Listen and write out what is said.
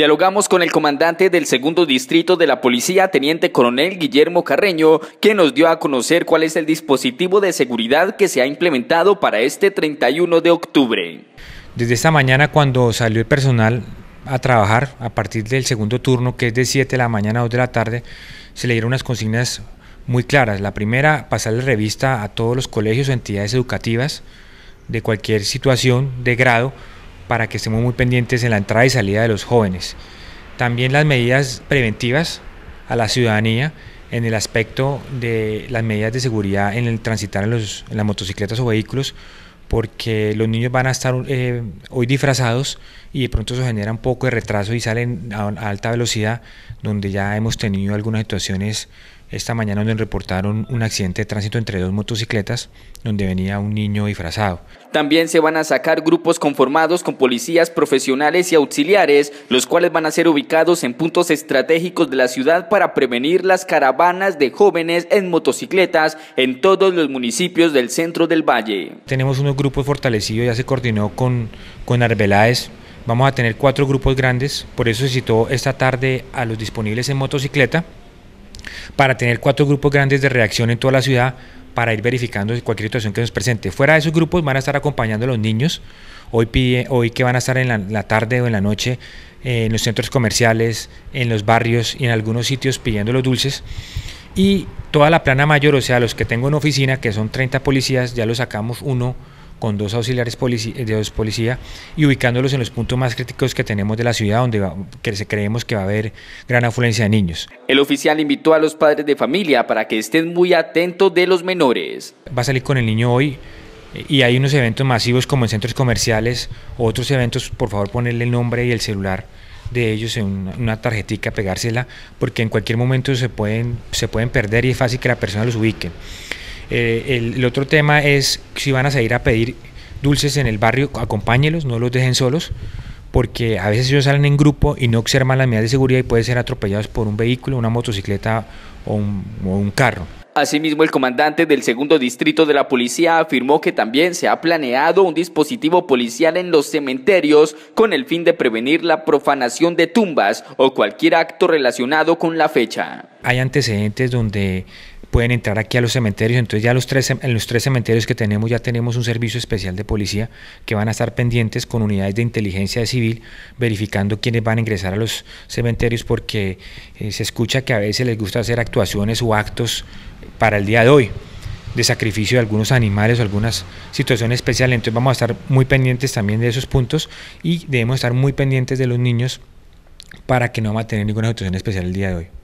Dialogamos con el comandante del segundo distrito de la policía, teniente coronel Guillermo Carreño, que nos dio a conocer cuál es el dispositivo de seguridad que se ha implementado para este 31 de octubre. Desde esta mañana cuando salió el personal a trabajar a partir del segundo turno, que es de 7 de la mañana a 2 de la tarde, se le dieron unas consignas muy claras. La primera, pasarle revista a todos los colegios o entidades educativas de cualquier situación de grado para que estemos muy pendientes en la entrada y salida de los jóvenes. También las medidas preventivas a la ciudadanía en el aspecto de las medidas de seguridad en el transitar en, las motocicletas o vehículos, porque los niños van a estar eh, hoy disfrazados y de pronto eso genera un poco de retraso y salen a alta velocidad, donde ya hemos tenido algunas situaciones esta mañana nos reportaron un accidente de tránsito entre dos motocicletas donde venía un niño disfrazado. También se van a sacar grupos conformados con policías profesionales y auxiliares, los cuales van a ser ubicados en puntos estratégicos de la ciudad para prevenir las caravanas de jóvenes en motocicletas en todos los municipios del centro del valle. Tenemos unos grupos fortalecidos, ya se coordinó con, con Arbeláez, vamos a tener cuatro grupos grandes, por eso se citó esta tarde a los disponibles en motocicleta para tener cuatro grupos grandes de reacción en toda la ciudad para ir verificando cualquier situación que nos presente. Fuera de esos grupos van a estar acompañando a los niños, hoy, que van a estar en la, tarde o en la noche eh, en los centros comerciales, en los barrios y en algunos sitios pidiendo los dulces. Y toda la plana mayor, o sea, los que tengo en oficina, que son 30 policías, ya los sacamos uno con dos auxiliares eh, de dos policía y ubicándolos en los puntos más críticos que tenemos de la ciudad, donde que creemos que va a haber gran afluencia de niños. El oficial invitó a los padres de familia para que estén muy atentos de los menores. Va a salir con el niño hoy eh, y hay unos eventos masivos como en centros comerciales, otros eventos, por favor ponerle el nombre y el celular de ellos en una, una, pegársela, porque en cualquier momento se pueden, se pueden perder y es fácil que la persona los ubique. Eh, el, otro tema es si van a salir a pedir dulces en el barrio, acompáñelos, no los dejen solos, porque a veces ellos salen en grupo y no observan las medidas de seguridad y pueden ser atropellados por un vehículo, una motocicleta o un carro. Asimismo, el comandante del segundo distrito de la policía afirmó que también se ha planeado un dispositivo policial en los cementerios con el fin de prevenir la profanación de tumbas o cualquier acto relacionado con la fecha. Hay antecedentes donde pueden entrar aquí a los cementerios. Entonces ya los tres, en los tres cementerios que tenemos ya tenemos un servicio especial de policía que van a estar pendientes con unidades de inteligencia civil verificando quiénes van a ingresar a los cementerios porque eh, se escucha que a veces les gusta hacer actuaciones o actos para el día de hoy de sacrificio de algunos animales o algunas situaciones especiales. Entonces vamos a estar muy pendientes también de esos puntos y debemos estar muy pendientes de los niños para que no van a tener ninguna situación especial el día de hoy.